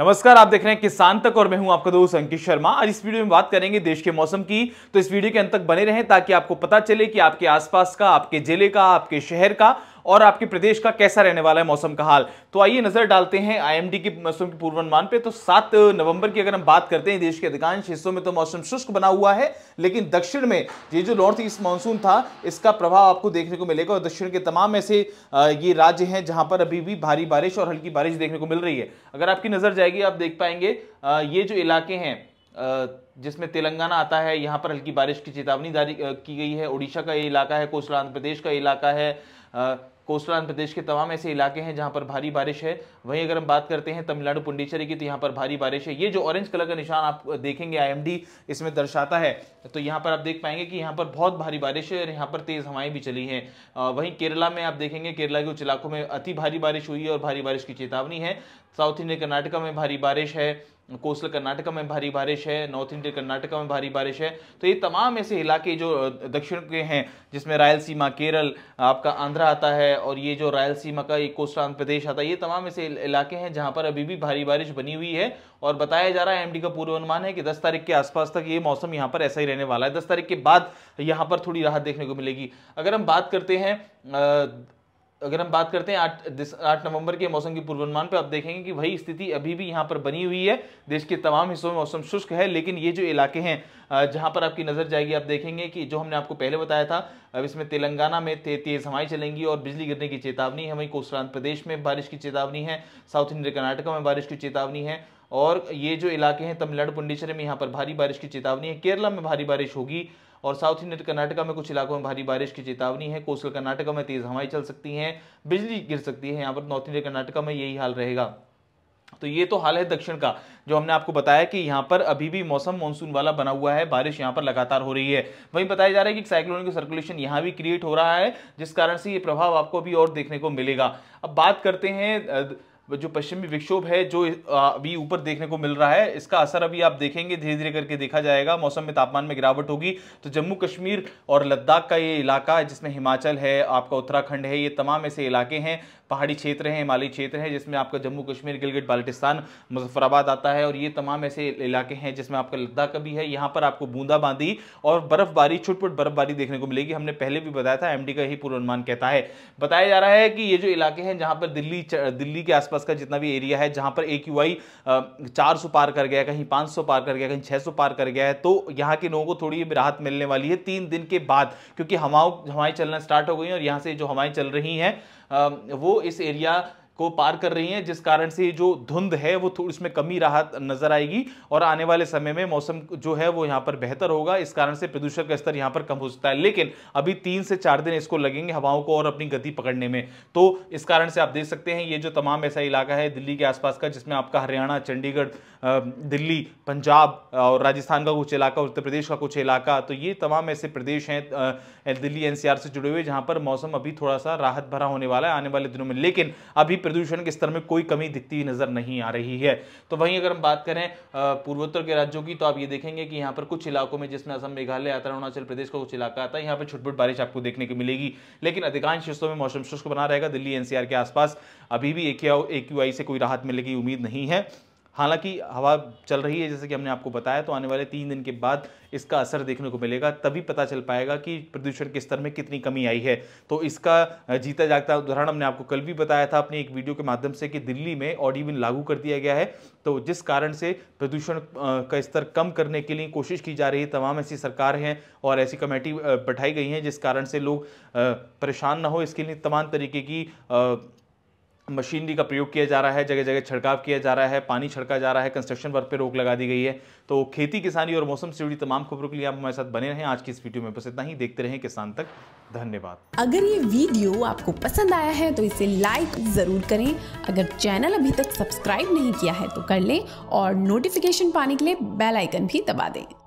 नमस्कार आप देख रहे हैं किसान तक और मैं हूं आपका दोस्त अंकित शर्मा आज इस वीडियो में बात करेंगे देश के मौसम की तो इस वीडियो के अंत तक बने रहें ताकि आपको पता चले कि आपके आसपास का आपके जिले का आपके शहर का और आपके प्रदेश का कैसा रहने वाला है मौसम का हाल तो आइए नजर डालते हैं आईएमडी के मौसम के पूर्वानुमान पे तो सात नवंबर की अगर हम बात करते हैं देश के अधिकांश हिस्सों में तो मौसम शुष्क बना हुआ है लेकिन दक्षिण में ये जो नॉर्थ ईस्ट मानसून था इसका प्रभाव आपको देखने को मिलेगा और दक्षिण के तमाम ऐसे ये राज्य हैं जहां पर अभी भी भारी बारिश और हल्की बारिश देखने को मिल रही है अगर आपकी नजर जाएगी आप देख पाएंगे ये जो इलाके हैं जिसमें तेलंगाना आता है यहाँ पर हल्की बारिश की चेतावनी जारी की गई है उड़ीसा का ये इलाका है कोसला आंध्र प्रदेश का इलाका है कोस्टल आंध्र प्रदेश के तमाम ऐसे इलाके हैं जहां पर भारी बारिश है वहीं अगर हम बात करते हैं तमिलनाडु पुंडीचेरी की तो यहाँ पर भारी बारिश है ये जो ऑरेंज कलर का निशान आप देखेंगे आईएमडी इसमें दर्शाता है तो यहाँ पर आप देख पाएंगे कि यहाँ पर बहुत भारी बारिश है और यहाँ पर तेज हवाएं भी चली हैं वहीं केरला में आप देखेंगे केरला के उच्च इलाकों में अति भारी बारिश हुई है और भारी बारिश की चेतावनी है साउथ इंडिया कर्नाटका में भारी बारिश है कोस्टल कर्नाटका में भारी बारिश है नॉर्थ इंडियन कर्नाटका में भारी बारिश है तो ये तमाम ऐसे इलाके जो दक्षिण के हैं जिसमें रायलसीमा केरल आपका आंध्रा आता है और ये जो रायलसीमा का ये कोस्टल आंध्र प्रदेश आता है ये तमाम ऐसे इलाके हैं जहाँ पर अभी भी भारी बारिश बनी हुई है और बताया जा रहा है एमडी का पूर्वानुमान है कि दस तारीख के आसपास तक ये मौसम यहाँ पर ऐसा ही रहने वाला है दस तारीख के बाद यहाँ पर थोड़ी राहत देखने को मिलेगी अगर हम बात करते हैं अगर हम बात करते हैं आठ आठ नवंबर के मौसम के पूर्वानुमान पर आप देखेंगे कि वही स्थिति अभी भी यहाँ पर बनी हुई है देश के तमाम हिस्सों में मौसम शुष्क है लेकिन ये जो इलाके हैं जहाँ पर आपकी नज़र जाएगी आप देखेंगे कि जो हमने आपको पहले बताया था अब इसमें तेलंगाना में ते, तेज़ हवाएं चलेंगी और बिजली गिरने की चेतावनी है वहीं कोसलांत प्रदेश में बारिश की चेतावनी है साउथ इंडिया कर्नाटका में बारिश की चेतावनी है और ये जो इलाके हैं तमिलनाडु पुंडीचेरी में यहाँ पर भारी बारिश की चेतावनी है केरला में भारी बारिश होगी और साउथ इंडियन तो कर्नाटका में कुछ इलाकों में भारी बारिश की चेतावनी है कोस्टल कर्नाटका में तेज हवाएं चल सकती हैं बिजली गिर सकती है यहाँ पर नॉर्थ इंडियन कर्नाटका में यही हाल रहेगा तो ये तो हाल है दक्षिण का जो हमने आपको बताया कि यहाँ पर अभी भी मौसम मानसून वाला बना हुआ है बारिश यहाँ पर लगातार हो रही है वहीं बताया जा रहा है कि साइक्लोनिक सर्कुलेशन यहाँ भी क्रिएट हो रहा है जिस कारण से ये प्रभाव आपको अभी और देखने को मिलेगा अब बात करते हैं जो पश्चिमी विक्षोभ है जो अभी ऊपर देखने को मिल रहा है इसका असर अभी आप देखेंगे धीरे धीरे करके देखा जाएगा मौसम में तापमान में गिरावट होगी तो जम्मू कश्मीर और लद्दाख का ये इलाका है जिसमें हिमाचल है आपका उत्तराखंड है ये तमाम ऐसे इलाके हैं पहाड़ी क्षेत्र हैं हिमालय क्षेत्र हैं जिसमें आपका जम्मू कश्मीर गिलगिट बाल्टिस्तान मुजफ्फराबाद आता है और ये तमाम ऐसे इलाके हैं जिसमें आपका लद्दाख भी है यहाँ पर आपको बूंदाबांदी और बर्फबारी छुटपुट बर्फबारी देखने को मिलेगी हमने पहले भी बताया था एम का ही पूर्वानुमान कहता है बताया जा रहा है कि ये जो इलाके हैं जहाँ पर दिल्ली दिल्ली के आसपास का जितना भी एरिया है जहाँ पर ए क्यू आई चार सौ पार कर गया कहीं पाँच सौ पार कर गया कहीं छः सौ पार कर गया है तो यहाँ के लोगों को थोड़ी राहत मिलने वाली है तीन दिन के बाद क्योंकि हवाओं हवाएं चलना स्टार्ट हो गई और यहाँ से जो हवाएं चल रही हैं वो इस एरिया को पार कर रही हैं जिस कारण से जो धुंध है वो उसमें कमी राहत नजर आएगी और आने वाले समय में मौसम जो है वो यहाँ पर बेहतर होगा इस कारण से प्रदूषण का स्तर यहाँ पर कम हो सकता है लेकिन अभी तीन से चार दिन इसको लगेंगे हवाओं को और अपनी गति पकड़ने में तो इस कारण से आप देख सकते हैं ये जो तमाम ऐसा इलाका है दिल्ली के आसपास का जिसमें आपका हरियाणा चंडीगढ़ दिल्ली पंजाब और राजस्थान का कुछ इलाका उत्तर प्रदेश का कुछ इलाका तो ये तमाम ऐसे प्रदेश हैं दिल्ली एनसीआर से जुड़े हुए जहाँ पर मौसम अभी थोड़ा सा राहत भरा होने वाला है आने वाले दिनों में लेकिन अभी प्रदूषण के स्तर में कोई कमी दिखती नजर नहीं आ रही है तो वहीं अगर हम बात करें पूर्वोत्तर के राज्यों की तो आप ये देखेंगे कि यहाँ पर कुछ इलाकों में जिसमें असम मेघालय आता है अरुणाचल प्रदेश का कुछ इलाका आता है यहाँ पर छुटपुट बारिश आपको देखने को मिलेगी लेकिन अधिकांश हिस्सों में मौसम शुष्क बना रहेगा दिल्ली एनसीआर के आसपास अभी भी एक से कोई राहत मिलने की उम्मीद नहीं है हालांकि हवा चल रही है जैसे कि हमने आपको बताया तो आने वाले तीन दिन के बाद इसका असर देखने को मिलेगा तभी पता चल पाएगा कि प्रदूषण के स्तर में कितनी कमी आई है तो इसका जीता जागता उदाहरण हमने आपको कल भी बताया था अपनी एक वीडियो के माध्यम से कि दिल्ली में ऑडिबिन लागू कर दिया गया है तो जिस कारण से प्रदूषण का स्तर कम करने के लिए कोशिश की जा रही है तमाम ऐसी सरकार हैं और ऐसी कमेटी बैठाई गई हैं जिस कारण से लोग परेशान ना हो इसके लिए तमाम तरीके की मशीनरी का प्रयोग किया जा रहा है जगह जगह छिड़काव किया जा रहा है पानी छिड़का जा रहा है कंस्ट्रक्शन वर्क पे रोक लगा दी गई है तो खेती किसानी और मौसम से जुड़ी तमाम खबरों के लिए आप हमारे साथ बने रहें आज की इस वीडियो में बस इतना ही देखते रहें किसान तक धन्यवाद अगर ये वीडियो आपको पसंद आया है तो इसे लाइक जरूर करें अगर चैनल अभी तक सब्सक्राइब नहीं किया है तो कर लें और नोटिफिकेशन पाने के लिए बेलाइकन भी दबा दें